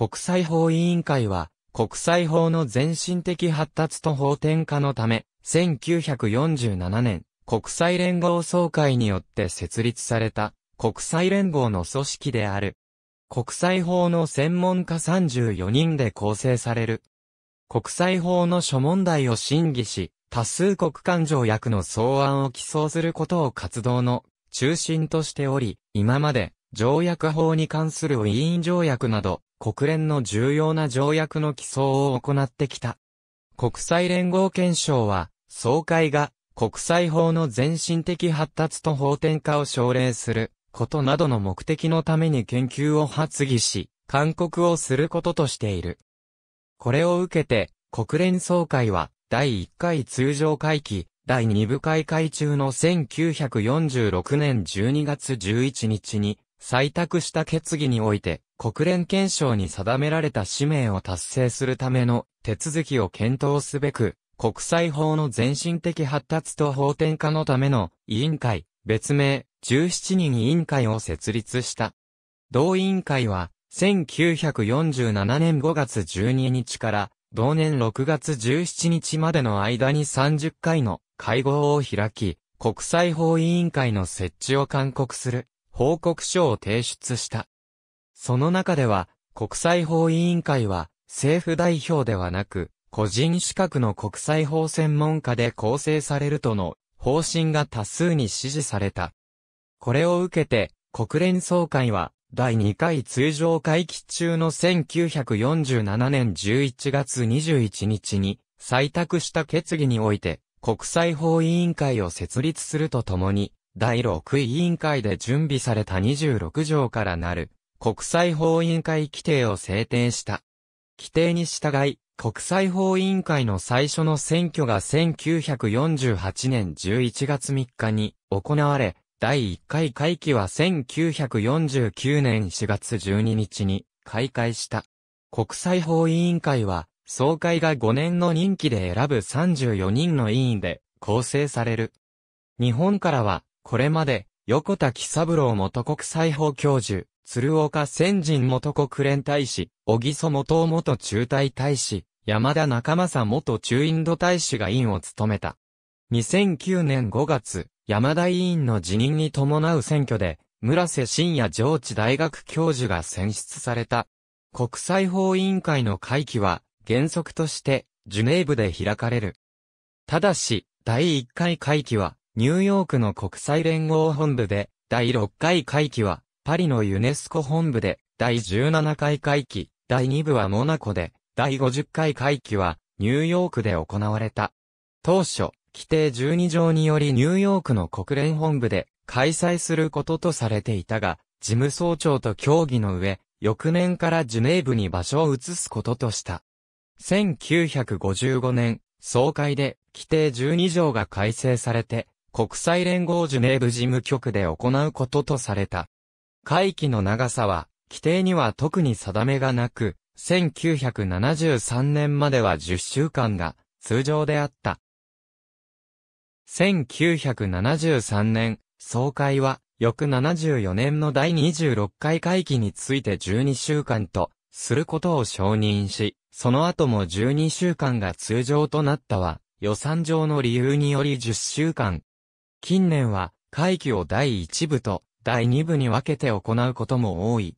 国際法委員会は、国際法の前身的発達と法転化のため、1947年、国際連合総会によって設立された、国際連合の組織である。国際法の専門家34人で構成される。国際法の諸問題を審議し、多数国間条約の草案を起草することを活動の中心としており、今まで条約法に関する委員条約など、国連の重要な条約の起草を行ってきた。国際連合憲章は、総会が国際法の全身的発達と法典化を奨励することなどの目的のために研究を発議し、勧告をすることとしている。これを受けて、国連総会は、第1回通常会期、第2部会会中の1946年12月11日に、採択した決議において、国連憲章に定められた使命を達成するための手続きを検討すべく、国際法の全身的発達と法転化のための委員会、別名、17人委員会を設立した。同委員会は、1947年5月12日から同年6月17日までの間に30回の会合を開き、国際法委員会の設置を勧告する報告書を提出した。その中では、国際法委員会は、政府代表ではなく、個人資格の国際法専門家で構成されるとの方針が多数に支持された。これを受けて、国連総会は、第2回通常会期中の1947年11月21日に、採択した決議において、国際法委員会を設立するとともに、第6委員会で準備された26条からなる国際法委員会規定を制定した。規定に従い、国際法委員会の最初の選挙が1948年11月3日に行われ、第1回会期は1949年4月12日に開会した。国際法委員会は、総会が5年の任期で選ぶ34人の委員で構成される。日本からは、これまで、横田喜三郎元国際法教授、鶴岡先人元国連大使、小木曽元元中隊大使、山田中正元中インド大使が委員を務めた。2009年5月、山田委員の辞任に伴う選挙で、村瀬信也上智大学教授が選出された。国際法委員会の会期は、原則として、ジュネーブで開かれる。ただし、第1回会期は、ニューヨークの国際連合本部で、第6回会期は、パリのユネスコ本部で、第17回会期、第2部はモナコで、第50回会期は、ニューヨークで行われた。当初、規定12条によりニューヨークの国連本部で開催することとされていたが、事務総長と協議の上、翌年からジュネーブに場所を移すこととした。1955年、総会で規定12条が改正されて、国際連合ジュネーブ事務局で行うこととされた。会期の長さは、規定には特に定めがなく、1973年までは10週間が通常であった。1973年、総会は、翌74年の第26回会期について12週間と、することを承認し、その後も12週間が通常となったは、予算上の理由により10週間。近年は、会期を第1部と第2部に分けて行うことも多い。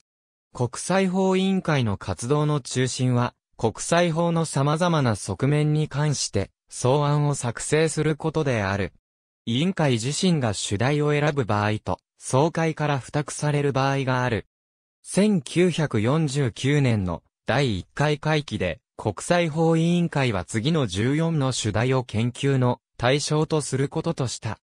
国際法委員会の活動の中心は、国際法の様々な側面に関して、草案を作成することである。委員会自身が主題を選ぶ場合と、総会から付託される場合がある。1949年の第1回会期で、国際法委員会は次の14の主題を研究の対象とすることとした。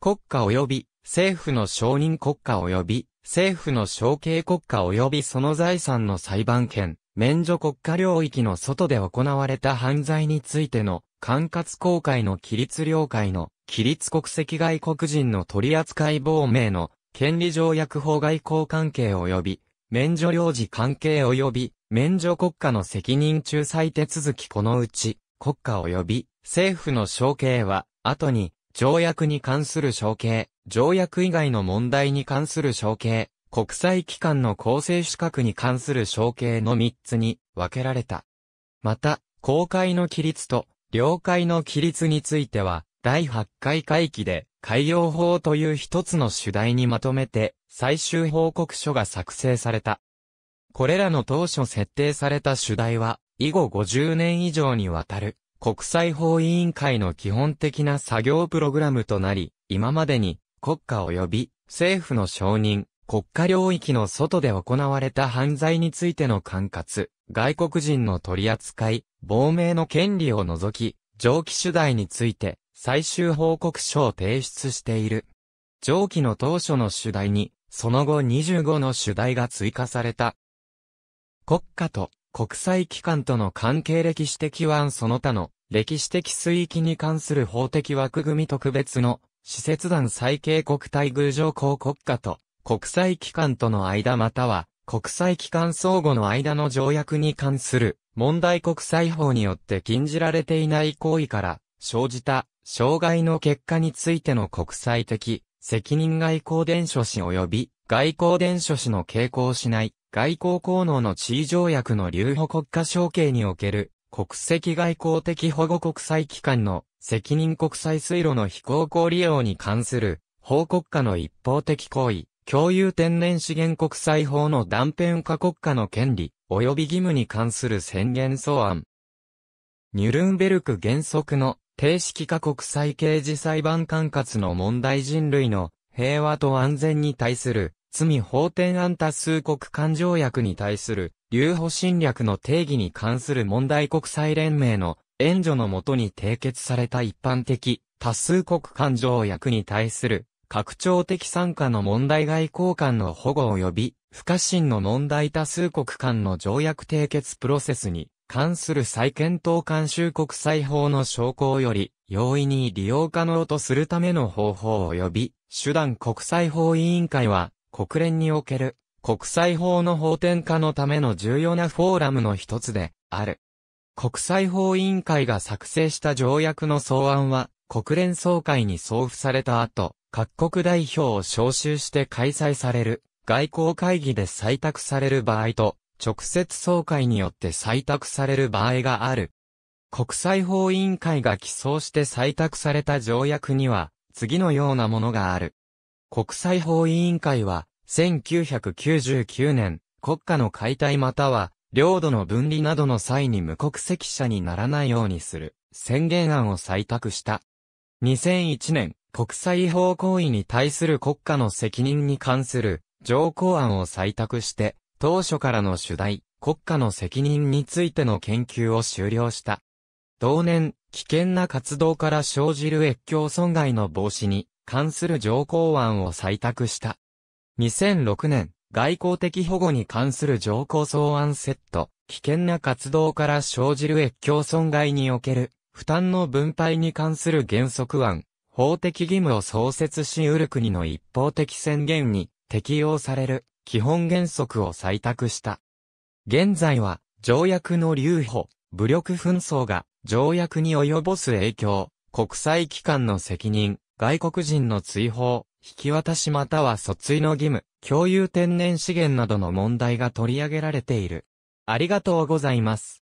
国家及び政府の承認国家及び政府の承継国家及びその財産の裁判権、免除国家領域の外で行われた犯罪についての管轄公開の規律領解の規律国籍外国人の取扱い亡命の権利条約法外交関係及び免除領事関係及び免除国家の責任仲裁手続きこのうち国家及び政府の承継は後に条約に関する承継、条約以外の問題に関する承継、国際機関の構成資格に関する承継の3つに分けられた。また、公開の規律と領海の規律については、第8回会期で海洋法という一つの主題にまとめて最終報告書が作成された。これらの当初設定された主題は、以後50年以上にわたる国際法委員会の基本的な作業プログラムとなり、今までに国家及び政府の承認、国家領域の外で行われた犯罪についての管轄、外国人の取り扱い、亡命の権利を除き、上記主題について最終報告書を提出している。上記の当初の主題に、その後25の主題が追加された。国家と国際機関との関係歴史的湾その他の歴史的水域に関する法的枠組み特別の施設団最恵国待遇条項国家と国際機関との間または国際機関相互の間の条約に関する問題国際法によって禁じられていない行為から生じた障害の結果についての国際的責任外交伝書士及び外交伝書士の傾向をしない外交効能の地位条約の留保国家承継における国籍外交的保護国際機関の責任国際水路の非航行利用に関する法国家の一方的行為、共有天然資源国際法の断片化国家の権利及び義務に関する宣言草案。ニュルンベルク原則の定式化国際刑事裁判管轄の問題人類の平和と安全に対する罪法典案多数国間条約に対する、留保侵略の定義に関する問題国際連盟の援助のもとに締結された一般的、多数国間条約に対する、拡張的参加の問題外交官の保護及び、不可侵の問題多数国間の条約締結プロセスに関する再検討監修国際法の証拠より容易に利用可能とするための方法及び手段国際法委員会は国連における国際法の法典化のための重要なフォーラムの一つである。国際法委員会が作成した条約の草案は国連総会に送付された後、各国代表を招集して開催される外交会議で採択される場合と直接総会によって採択される場合がある。国際法委員会が起草して採択された条約には次のようなものがある。国際法委員会は、1999年、国家の解体または、領土の分離などの際に無国籍者にならないようにする宣言案を採択した。2001年、国際法行為に対する国家の責任に関する条項案を採択して、当初からの主題、国家の責任についての研究を終了した。同年、危険な活動から生じる越境損害の防止に、関する条項案を採択した。2006年、外交的保護に関する条項草案セット、危険な活動から生じる越境損害における、負担の分配に関する原則案、法的義務を創設し得る国の一方的宣言に適用される基本原則を採択した。現在は条約の留保、武力紛争が条約に及ぼす影響、国際機関の責任、外国人の追放、引き渡しまたは訴追の義務、共有天然資源などの問題が取り上げられている。ありがとうございます。